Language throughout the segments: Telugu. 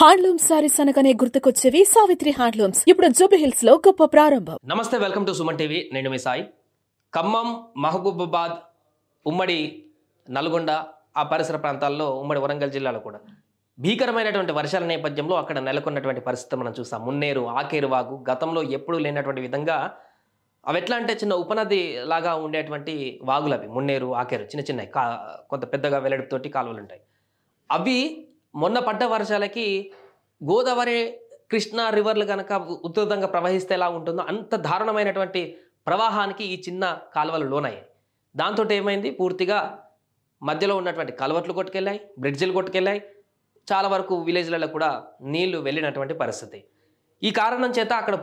హ్యాండ్లూమ్ సారీస్ అనగానే గుర్తుకొచ్చేవి సావిత్రి హ్యాండ్లూమ్స్ ఇప్పుడు జూబ్లీహిల్స్ లో గొప్ప ప్రారంభం నమస్తే వెల్కమ్ టు సుమన్ టీవీ నేను మీ సాయి ఖమ్మం మహబూబాబాద్ ఉమ్మడి నల్గొండ ఆ పరిసర ప్రాంతాల్లో ఉమ్మడి వరంగల్ జిల్లాలో కూడా భీకరమైనటువంటి వర్షాల నేపథ్యంలో అక్కడ నెలకొన్నటువంటి పరిస్థితి మనం చూసాం మున్నేరు ఆకేరు వాగు గతంలో ఎప్పుడూ లేనటువంటి విధంగా అవి ఎట్లా అంటే చిన్న ఉపనది లాగా ఉండేటువంటి వాగులు అవి మున్నేరు ఆకేరు చిన్న చిన్నవి కా కొంత పెద్దగా వెల్లడితోటి కాలువలు ఉంటాయి అవి మొన్న పడ్డ వర్షాలకి గోదావరి కృష్ణా రివర్లు కనుక ఉధృతంగా ప్రవహిస్తే ఎలా ఉంటుందో అంత దారుణమైనటువంటి ప్రవాహానికి ఈ చిన్న కాలువలు లోనయ్యాయి దాంతో ఏమైంది పూర్తిగా మధ్యలో ఉన్నటువంటి కలవట్లు కొట్టుకెళ్ళాయి బ్రిడ్జిలు కొట్టుకెళ్ళాయి చాలా వరకు విలేజ్లలో కూడా నీళ్లు వెళ్ళినటువంటి పరిస్థితి ఈ కారణం చేత అక్కడ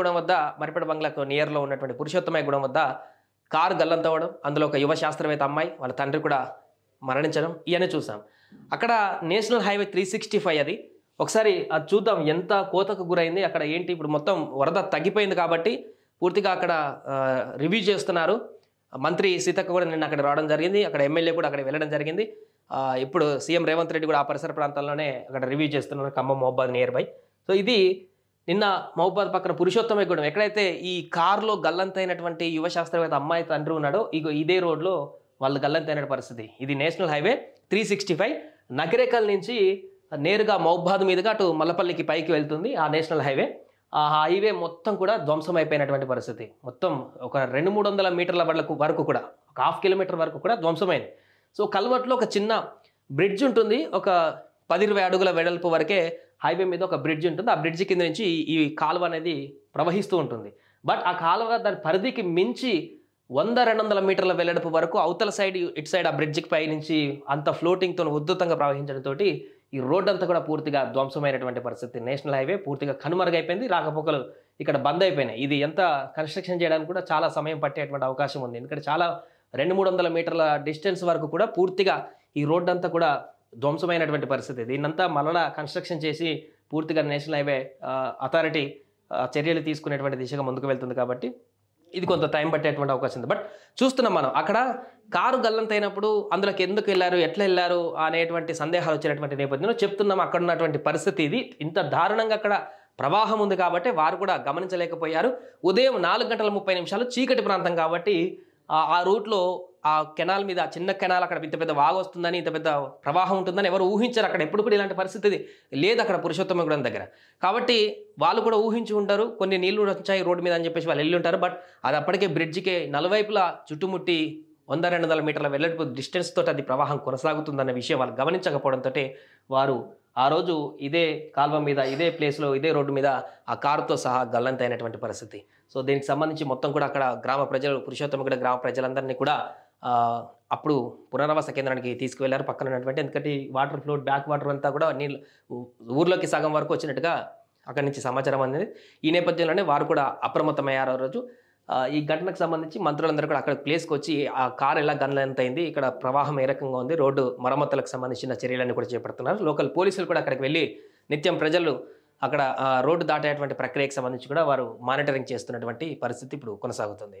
గుణం వద్ద మరిపడ బంగ్లాకు నియర్లో ఉన్నటువంటి గుణం వద్ద కారు గల్లంతవడం అందులో ఒక యువ శాస్త్రవేత్త అమ్మాయి వాళ్ళ తండ్రి కూడా మరణించడం ఇవన్నీ చూసాం అక్కడ national highway three sixty five అది ఒకసారి అది చూద్దాం ఎంత కోతకు గురైంది అక్కడ ఏంటి ఇప్పుడు మొత్తం వరద తగ్గిపోయింది కాబట్టి పూర్తిగా అక్కడ రివ్యూ చేస్తున్నారు మంత్రి సీతక్క కూడా నిన్న అక్కడ రావడం జరిగింది అక్కడ ఎమ్మెల్యే కూడా అక్కడ వెళ్ళడం జరిగింది ఇప్పుడు సీఎం రేవంత్ రెడ్డి కూడా ఆ పరిసర ప్రాంతాల్లోనే అక్కడ రివ్యూ చేస్తున్నారు ఖమ్మం మహబాద్ నియర్ బై సో ఇది నిన్న మహబాద్ పక్కన పురుషోత్తమ గూడెం ఎక్కడైతే ఈ కారులో గల్లంతైనటువంటి యువ శాస్త్రవేత్త అమ్మాయి తండ్రి ఉన్నాడో ఇగో ఇదే రోడ్లో వాళ్ళు గల్లంతైన పరిస్థితి ఇది national highway three sixty five Nakrekal నుంచి నేరుగా మౌబాద్ మీదుగా అటు మల్లపల్లికి పైకి వెళ్తుంది ఆ నేషనల్ హైవే ఆ హైవే మొత్తం కూడా ధ్వంసం అయిపోయినటువంటి పరిస్థితి మొత్తం ఒక రెండు మూడు వందల మీటర్ల వరకు వరకు కూడా ఒక హాఫ్ కిలోమీటర్ వరకు కూడా ధ్వంసమైంది సో కల్వర్ట్లో ఒక చిన్న బ్రిడ్జ్ ఉంటుంది ఒక పది ఇరవై అడుగుల వెడల్పు వరకే హైవే మీద ఒక బ్రిడ్జ్ ఉంటుంది ఆ బ్రిడ్జ్ కింద నుంచి ఈ కాలువ అనేది ప్రవహిస్తూ ఉంటుంది బట్ ఆ కాలువ దాని పరిధికి మించి వంద రెండు వందల మీటర్ల వెల్లడపు వరకు అవతల సైడ్ ఇటు సైడ్ ఆ బ్రిడ్జికి పై అంత ఫ్లోటింగ్తో ఉద్ధృతంగా ప్రవహించడంతో ఈ రోడ్ అంతా కూడా పూర్తిగా ధ్వంసమైనటువంటి పరిస్థితి నేషనల్ హైవే పూర్తిగా కనుమరుగైపోయింది రాకపోకలు ఇక్కడ బంద్ అయిపోయినాయి ఇది ఎంత కన్స్ట్రక్షన్ చేయడానికి కూడా చాలా సమయం పట్టేటువంటి అవకాశం ఉంది ఎందుకంటే చాలా రెండు మూడు వందల మీటర్ల డిస్టెన్స్ వరకు కూడా పూర్తిగా ఈ రోడ్ అంతా కూడా ధ్వంసమైనటువంటి పరిస్థితి దీన్నంతా మళ్ళా కన్స్ట్రక్షన్ చేసి పూర్తిగా నేషనల్ హైవే అథారిటీ చర్యలు తీసుకునేటువంటి దిశగా ముందుకు వెళ్తుంది కాబట్టి ఇది కొంత టైం పట్టేటువంటి అవకాశం ఉంది బట్ చూస్తున్నాం మనం అక్కడ కారు గల్లంతైనప్పుడు అందులోకి ఎందుకు వెళ్ళారు ఎట్లా వెళ్ళారు అనేటువంటి సందేహాలు వచ్చినటువంటి నేపథ్యంలో చెప్తున్నాం అక్కడ ఉన్నటువంటి పరిస్థితి ఇది ఇంత దారుణంగా అక్కడ ప్రవాహం ఉంది కాబట్టి వారు కూడా గమనించలేకపోయారు ఉదయం నాలుగు గంటల ముప్పై నిమిషాలు చీకటి ప్రాంతం కాబట్టి ఆ రూట్లో ఆ కెనాల్ మీద ఆ చిన్న కెనాల్ అక్కడ ఇంత పెద్ద వాగు వస్తుందని ఇంత పెద్ద ప్రవాహం ఉంటుందని ఎవరు ఊహించారు అక్కడ ఎప్పుడు కూడా ఇలాంటి పరిస్థితి లేదు అక్కడ పురుషోత్తమ గుడం దగ్గర కాబట్టి వాళ్ళు కూడా ఊహించి ఉంటారు కొన్ని నీళ్లు వచ్చాయి రోడ్డు మీద అని చెప్పేసి వాళ్ళు వెళ్ళి ఉంటారు బట్ అది అప్పటికే బ్రిడ్జికి నలువైపులా చుట్టుముట్టి వంద రెండు వందల మీటర్ల వెళ్ళిపు డిస్టెన్స్ తోటి అది ప్రవాహం కొనసాగుతుందన్న విషయం వాళ్ళు గమనించకపోవడంతో వారు ఆ రోజు ఇదే కాల్వ మీద ఇదే ప్లేస్లో ఇదే రోడ్డు మీద ఆ కారుతో సహా గల్లంతైనటువంటి పరిస్థితి సో దీనికి సంబంధించి మొత్తం కూడా అక్కడ గ్రామ ప్రజలు పురుషోత్తమ కూడా గ్రామ ప్రజలందరినీ కూడా అప్పుడు పునరావాస కేంద్రానికి తీసుకువెళ్లారు పక్కన ఉన్నటువంటి ఎందుకంటే వాటర్ ఫ్లో బ్యాక్ వాటర్ అంతా కూడా నీళ్ళు ఊర్లోకి సగం వరకు వచ్చినట్టుగా అక్కడి నుంచి సమాచారం అందింది ఈ నేపథ్యంలోనే వారు కూడా అప్రమత్తమయ్యారు రోజు ఈ ఘటనకు సంబంధించి మంత్రులందరూ కూడా అక్కడ ప్లేస్కి వచ్చి ఆ కార్ ఎలా ఎంత అయింది ఇక్కడ ప్రవాహం ఏ రకంగా ఉంది రోడ్డు మరమ్మతులకు సంబంధించిన చర్యలన్నీ కూడా చేపడుతున్నారు లోకల్ పోలీసులు కూడా అక్కడికి వెళ్ళి నిత్యం ప్రజలు అక్కడ రోడ్డు దాటేటువంటి ప్రక్రియకు సంబంధించి కూడా వారు మానిటరింగ్ చేస్తున్నటువంటి పరిస్థితి ఇప్పుడు కొనసాగుతుంది